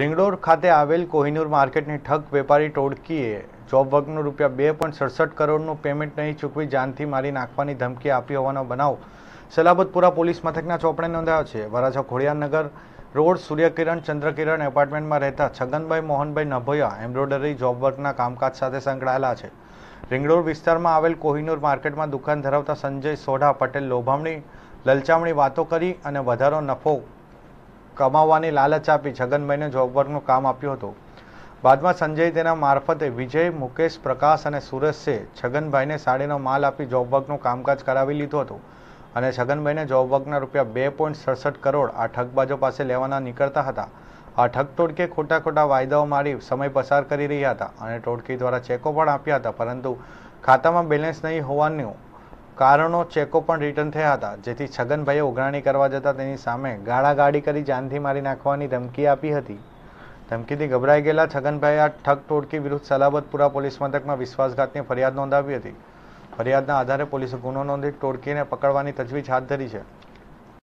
રિંગડોર ખાતે આવેલ કોહિનૂર માર્કેટની ઠગ વેપારી ટોળકીએ જોબ વર્ગનું રૂપિયા બે પોઈન્ટ સડસઠ કરોડનું પેમેન્ટ નહીં ચૂકવી જાનથી મારી નાખવાની ધમકી આપી હોવાનો બનાવ સલાબતપુરા પોલીસ મથકના ચોપડે નોંધાયો છે વરાછા ખોડિયાનગર રોડ સૂર્યકિરણ ચંદ્રકિરણ એપાર્ટમેન્ટમાં રહેતા છગનભાઈ મોહનભાઈ નભોયા એમ્બ્રોઇડરી જોબ વર્કના કામકાજ સાથે સંકળાયેલા છે રિંગડોર વિસ્તારમાં આવેલ કોહિનૂર માર્કેટમાં દુકાન ધરાવતા સંજય સોઢા પટેલ લોભામણી લલચામણી વાતો કરી અને વધારો નફો કમાવવાની લાલચ આપી છગનભાઈને જોગવર્કનું કામ આપ્યું હતું બાદમાં સંજય તેના મારફતે વિજય મુકેશ પ્રકાશ અને સુરેશે છગનભાઈને સાડીનો માલ આપી જોબવર્કનું કામકાજ કરાવી લીધું હતું અને છગનભાઈને જોબવર્કના રૂપિયા બે પોઈન્ટ સડસઠ કરોડ આ ઠગબાજો પાસે લેવાના નીકળતા હતા આ ઠગ ટોળકે ખોટા ખોટા વાયદાઓ મારી સમય પસાર કરી રહ્યા હતા અને ટોળકી દ્વારા ચેકો પણ આપ્યા હતા પરંતુ ખાતામાં બેલેન્સ નહીં હોવાનું કારણો ચેકો પણ રિટર્ન થયા હતા જેથી છગનભાઈએ ઉઘરાણી કરવા જતાં તેની સામે ગાળાગાળી કરી જાનથી મારી નાખવાની ધમકી આપી હતી ધમકીથી ગભરાઈ ગયેલા છગનભાઈએ આ ઠગ ટોળકી વિરુદ્ધ સલાબતપુરા પોલીસ મથકમાં વિશ્વાસઘાતની ફરિયાદ નોંધાવી હતી ફરિયાદના આધારે પોલીસે ગુનો નોંધી ટોળકીને પકડવાની તજવીજ હાથ ધરી છે